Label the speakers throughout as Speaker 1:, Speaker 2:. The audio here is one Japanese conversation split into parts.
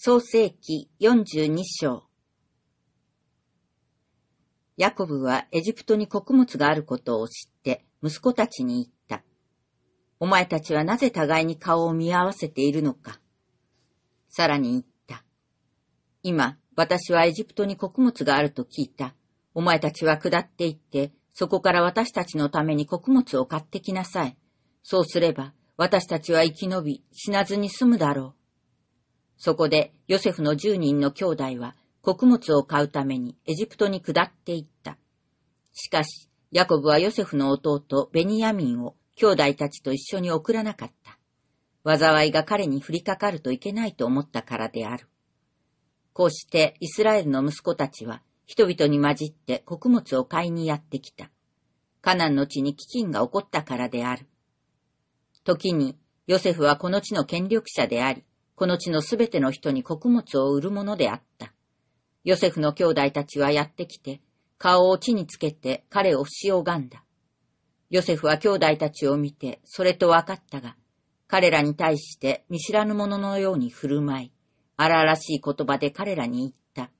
Speaker 1: 創世紀42章。ヤコブはエジプトに穀物があることを知って息子たちに言った。お前たちはなぜ互いに顔を見合わせているのか。さらに言った。今、私はエジプトに穀物があると聞いた。お前たちは下って行って、そこから私たちのために穀物を買ってきなさい。そうすれば、私たちは生き延び、死なずに済むだろう。そこでヨセフの十人の兄弟は穀物を買うためにエジプトに下っていった。しかし、ヤコブはヨセフの弟ベニヤミンを兄弟たちと一緒に送らなかった。災いが彼に降りかかるといけないと思ったからである。こうしてイスラエルの息子たちは人々に混じって穀物を買いにやってきた。カナンの地に飢饉が起こったからである。時にヨセフはこの地の権力者であり、この地のすべての人に穀物を売るものであった。ヨセフの兄弟たちはやってきて、顔を地につけて彼を死拝んだ。ヨセフは兄弟たちを見て、それと分かったが、彼らに対して見知らぬ者のように振る舞い、荒々しい言葉で彼らに言った。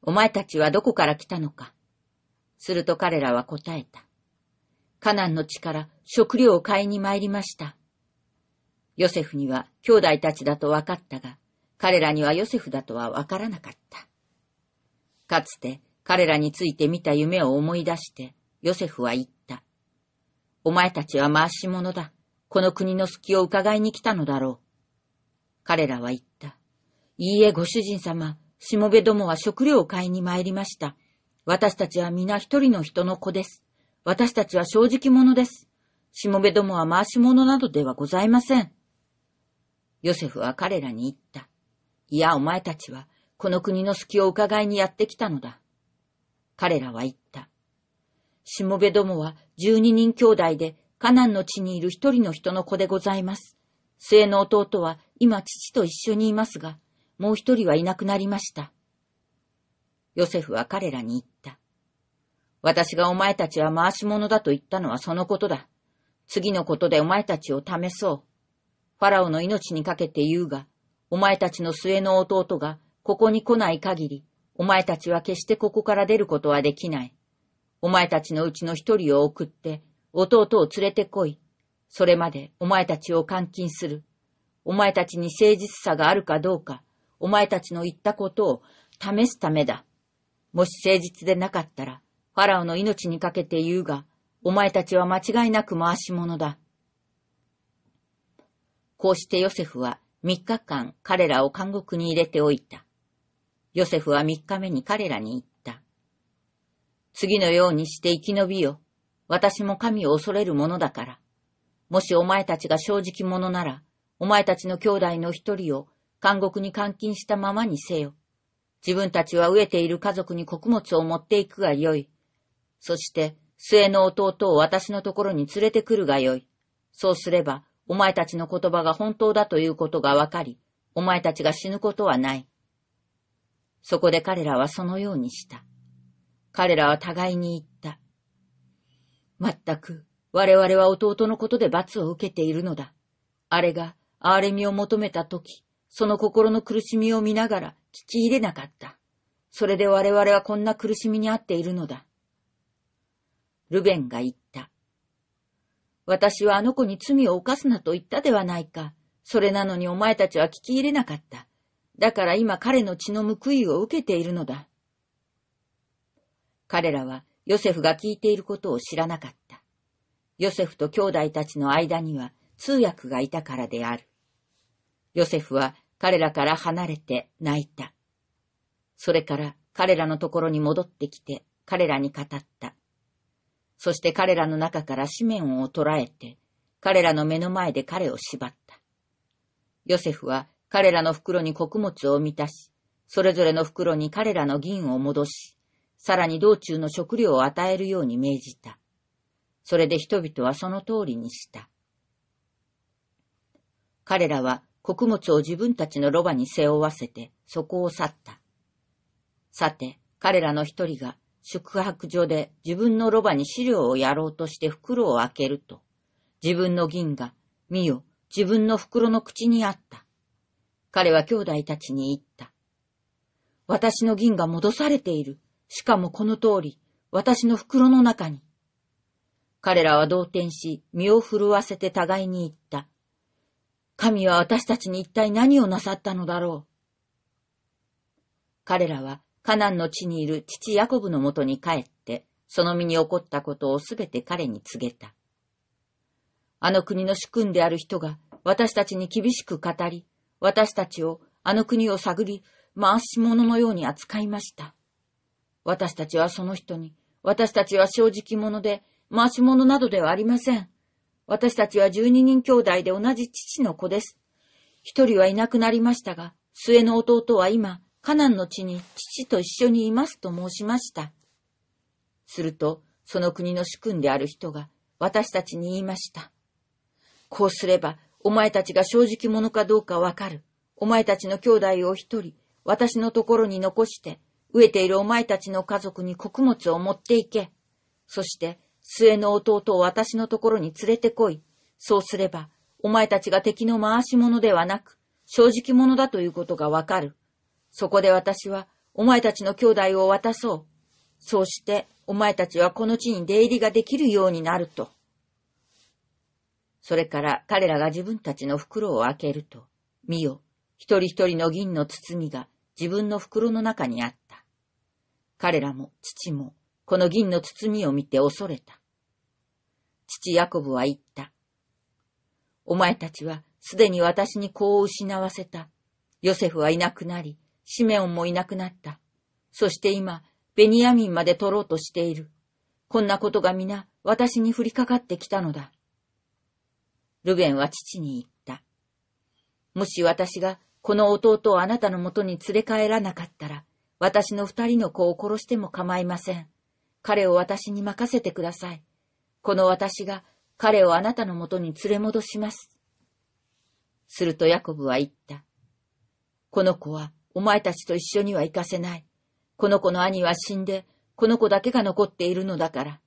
Speaker 1: お前たちはどこから来たのかすると彼らは答えた。カナンの地から食料を買いに参りました。ヨセフには兄弟たちだと分かったが、彼らにはヨセフだとは分からなかった。かつて彼らについて見た夢を思い出して、ヨセフは言った。お前たちは回し者だ。この国の隙を伺いに来たのだろう。彼らは言った。いいえ、ご主人様、しもべどもは食料を買いに参りました。私たちは皆一人の人の子です。私たちは正直者です。しもべどもは回し者などではございません。ヨセフは彼らに言った。いや、お前たちは、この国の隙を伺いにやってきたのだ。彼らは言った。しもべどもは十二人兄弟で、カナンの地にいる一人の人の子でございます。末の弟は今父と一緒にいますが、もう一人はいなくなりました。ヨセフは彼らに言った。私がお前たちは回し者だと言ったのはそのことだ。次のことでお前たちを試そう。ファラオの命にかけて言うが、お前たちの末の弟がここに来ない限り、お前たちは決してここから出ることはできない。お前たちのうちの一人を送って、弟を連れて来い。それまでお前たちを監禁する。お前たちに誠実さがあるかどうか、お前たちの言ったことを試すためだ。もし誠実でなかったら、ファラオの命にかけて言うが、お前たちは間違いなく回し者だ。こうしてヨセフは3日間彼らを監獄に入れておいた。ヨセフは3日目に彼らに言った。次のようにして生き延びよ。私も神を恐れるものだから。もしお前たちが正直者なら、お前たちの兄弟の一人を監獄に監禁したままにせよ。自分たちは飢えている家族に穀物を持っていくがよい。そして、末の弟を私のところに連れてくるがよい。そうすれば、お前たちの言葉が本当だということがわかり、お前たちが死ぬことはない。そこで彼らはそのようにした。彼らは互いに言った。まったく、我々は弟のことで罰を受けているのだ。あれが、憐れみを求めた時、その心の苦しみを見ながら聞き入れなかった。それで我々はこんな苦しみにあっているのだ。ルベンが言った。私はあの子に罪を犯すなと言ったではないか。それなのにお前たちは聞き入れなかった。だから今彼の血の報いを受けているのだ。彼らはヨセフが聞いていることを知らなかった。ヨセフと兄弟たちの間には通訳がいたからである。ヨセフは彼らから離れて泣いた。それから彼らのところに戻ってきて彼らに語った。そして彼らの中から紙面を捉えて、彼らの目の前で彼を縛った。ヨセフは彼らの袋に穀物を満たし、それぞれの袋に彼らの銀を戻し、さらに道中の食料を与えるように命じた。それで人々はその通りにした。彼らは穀物を自分たちのロバに背負わせて、そこを去った。さて、彼らの一人が宿泊所で自分のロバに資料をやろうとして袋を開けると、自分の銀が、見よ、自分の袋の口にあった。彼は兄弟たちに言った。私の銀が戻されている。しかもこの通り、私の袋の中に。彼らは動転し、身を震わせて互いに言った。神は私たちに一体何をなさったのだろう。彼らはカナンの地にいる父ヤコブのもとに帰って、その身に起こったことをすべて彼に告げた。あの国の主君である人が私たちに厳しく語り、私たちをあの国を探り、回し者のように扱いました。私たちはその人に、私たちは正直者で、回し者などではありません。私たちは十二人兄弟で同じ父の子です。一人はいなくなりましたが、末の弟は今、カナンの地に父と一緒にいますと申しました。すると、その国の主君である人が私たちに言いました。こうすれば、お前たちが正直者かどうかわかる。お前たちの兄弟を一人、私のところに残して、飢えているお前たちの家族に穀物を持って行け。そして、末の弟を私のところに連れてこい。そうすれば、お前たちが敵の回し者ではなく、正直者だということがわかる。そこで私は、お前たちの兄弟を渡そう。そうして、お前たちはこの地に出入りができるようになると。それから彼らが自分たちの袋を開けると、見よ、一人一人の銀の包みが自分の袋の中にあった。彼らも父も、この銀の包みを見て恐れた。父ヤコブは言った。お前たちはすでに私に子を失わせた。ヨセフはいなくなり、シメオンもいなくなった。そして今、ベニヤミンまで取ろうとしている。こんなことが皆、私に降りかかってきたのだ。ルベンは父に言った。もし私がこの弟をあなたのもとに連れ帰らなかったら、私の二人の子を殺しても構いません。彼を私に任せてください。この私が彼をあなたのもとに連れ戻します。するとヤコブは言った。この子はお前たちと一緒には行かせない。この子の兄は死んで、この子だけが残っているのだから。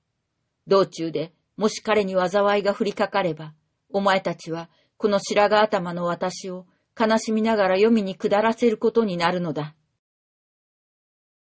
Speaker 1: 道中で、もし彼に災いが降りかかれば、お前たちは、この白髪頭の私を、悲しみながら読みに下らせることになるのだ。